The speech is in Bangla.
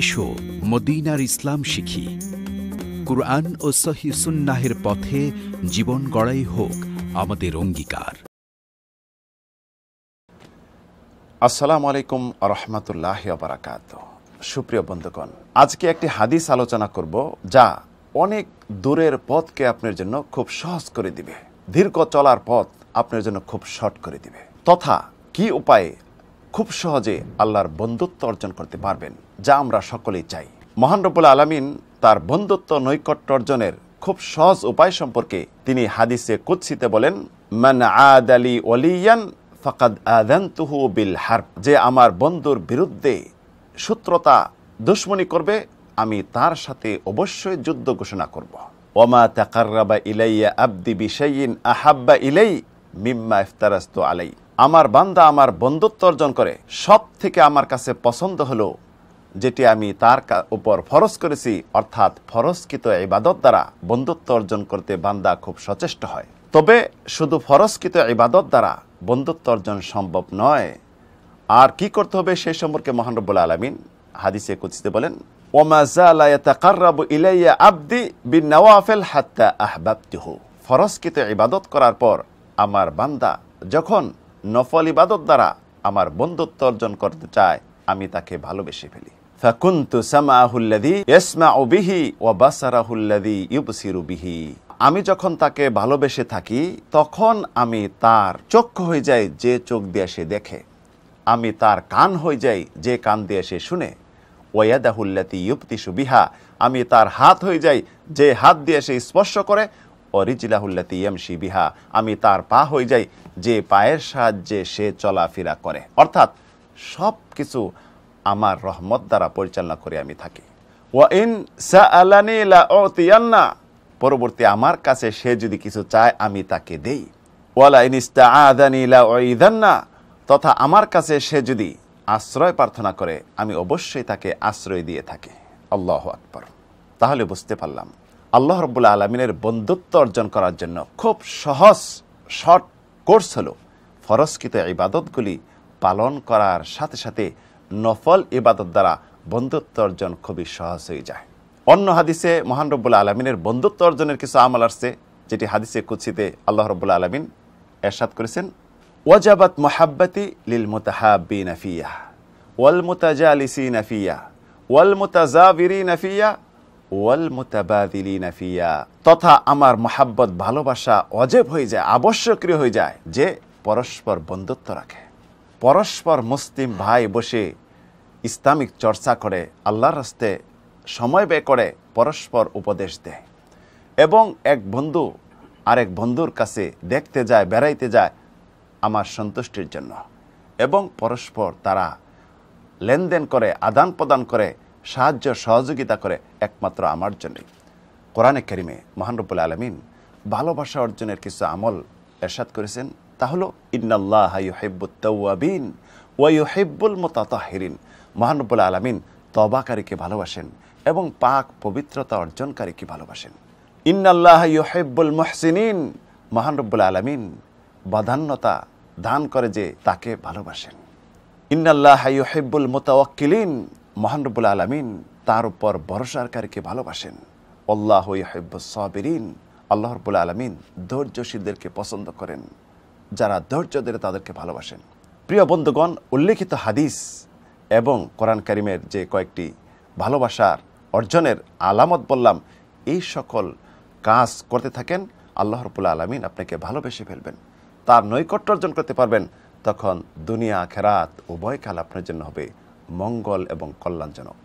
এসো মদিনার ইসলাম শিখি কুরআন ও সহি সুন্নাহের পথে জীবন গড়াই হোক আমাদের অঙ্গীকার আসসালাম আলাইকুম রহমতুল্লাহ বারাকাত সুপ্রিয় বন্ধুগণ আজকে একটি হাদিস আলোচনা করব যা অনেক দূরের পথকে আপনার জন্য খুব সহজ করে দিবে দীর্ঘ চলার পথ আপনার জন্য খুব শর্ট করে দিবে তথা কি উপায়ে খুব সহজে আল্লাহর বন্ধুত্ব অর্জন করতে পারবেন যা আমরা সকলেই চাই মহান রবুল আলমিন তার বন্ধুত্ব নৈকট্য অর্জনের খুব সহজ উপায় সম্পর্কে তিনি হাদিসে কুৎসিতে বলেন মান আদ আলী ওলিয়ান ফকাদ আদান্তুহু বিল হার যে আমার বন্ধুর বিরুদ্ধে সূত্রতা দুশ্মনী করবে আমি তার সাথে অবশ্যই যুদ্ধ ঘোষণা করব ওমা তাকার্রাবা ইলাইয়া আব্দি বিশাইন আহাব্বা ইলাই মিম্মা ইফতারাস্ত আলাই আমার বান্দা আমার বন্ধুত্ব অর্জন করে সব থেকে আমার কাছে পছন্দ হলো যেটি আমি তার উপর ফরজ করেছি অর্থাৎ ফরজকৃত ইবাদত দ্বারা বন্ধুত্ব অর্জন করতে বান্দা খুব সচেষ্ট হয় তবে শুধু ফরজকৃত ইবাদত দ্বারা বন্ধুত্ব অর্জন সম্ভব নয় আর কি করতে হবে সেই সম্পর্কে মহানরবুল আলমিন হাদিসে কুচিতে বলেন ফরজকৃত ইবাদত করার পর আমার বান্দা যখন নফল ইবাদত দ্বারা আমার বন্ধুত্ব অর্জন করতে চায় আমি তাকে ভালোবেসে ফেলি আমি যখন তাকে ভালোবেসে থাকি তখন আমি তার চক্ষু হয়ে যাই যে চোখ দিয়ে সে দেখে আমি তার কান হয়ে যাই যে কান দিয়ে সে শুনে ওয়াদাহুল্লাতি ইউপতিসু বিহা আমি তার হাত হয়ে যাই যে হাত দিয়ে সে স্পর্শ করে অরিজিলাহুল্লাতি ইয়ামশি বিহা আমি তার পা হয়ে যাই যে পায়ের সাহায্যে সে চলাফেরা করে অর্থাৎ সব কিছু আমার রহমত দ্বারা পরিচালনা করে আমি থাকি পরবর্তী আমার কাছে সে যদি কিছু চায় আমি তাকে দেই তথা আমার কাছে সে যদি আশ্রয় প্রার্থনা করে আমি অবশ্যই তাকে আশ্রয় দিয়ে থাকি আল্লাহ আকবর তাহলে বুঝতে পারলাম আল্লাহ রব্বুল্লা আলমিনের বন্ধুত্ব অর্জন করার জন্য খুব সহজ শর্ট কোর্স হল ফরস্কৃত ইবাদতগুলি পালন করার সাথে সাথে নফল ইবাদত দ্বারা বন্ধুত্ব অর্জন খুবই সহজ হয়ে যায় অন্য হাদিসে মহান রব্বুল আলমিনের বন্ধুত্ব অর্জনের কিছু আমল আসছে যেটি হাদিসে কুচিতে আল্লাহ রব্বুল আলমিন এরশাদ করেছেন ওয়াজাবাত মোহাব্বাতি লিল মোতাহাব্বি নাফিয়া ওয়াল মোতাজা আলিসি নাফিয়া ওয়াল মোতাজা নাফিয়া ওয়াল মুতাবাদিলিনা ফিয়া তথা আমার মোহাব্বত ভালোবাসা অজেব হয়ে যায় আবশ্যকীয় হয়ে যায় যে পরস্পর বন্ধুত্ব রাখে পরস্পর মুসলিম ভাই বসে ইসলামিক চর্চা করে আল্লাহর রাস্তে সময় ব্যয় করে পরস্পর উপদেশ দেয় এবং এক বন্ধু আরেক বন্ধুর কাছে দেখতে যায় বেড়াইতে যায় আমার সন্তুষ্টির জন্য এবং পরস্পর তারা লেনদেন করে আদান প্রদান করে সাহায্য সহযোগিতা করে একমাত্র আমার জন্যই কোরআনে কেরিমে মহানরবুল আলমিন ভালোবাসা অর্জনের কিছু আমল এরশাদ করেছেন তা হলো ইন্নাল্লাহ ইউহেব্বুত্তাবিন ওয়াইহেব্বুল মোতাতাহিরিন মহানবুল আলমিন তবাকারীকে ভালোবাসেন এবং পাক পবিত্রতা অর্জনকারীকে ভালোবাসেন ইন্নাল্লাহ হেব্বুল মহসিনিন মহানরব্বুল আলমিন বাধান্যতা দান করে যে তাকে ভালোবাসেন ইন্নাল্লাহ হেব্বুল মোতাওয়াক্কিলিন মহানরবুল আলমিন তার উপর ভরসারকারীকে ভালোবাসেন আল্লাহ সাবিরিন আল্লাহ রবুল আলমিন ধৈর্যশীলদেরকে পছন্দ করেন যারা ধৈর্য ধরে তাদেরকে ভালোবাসেন প্রিয় বন্ধুগণ উল্লেখিত হাদিস এবং কোরআন করিমের যে কয়েকটি ভালোবাসার অর্জনের আলামত বললাম এই সকল কাজ করতে থাকেন আল্লাহ রবুল্লা আলমিন আপনাকে ভালোবেসে ফেলবেন তার নৈকট্য অর্জন করতে পারবেন তখন দুনিয়া খেরাত উভয় কাল আপনার জন্য হবে মঙ্গল এবং কল্যাণজনক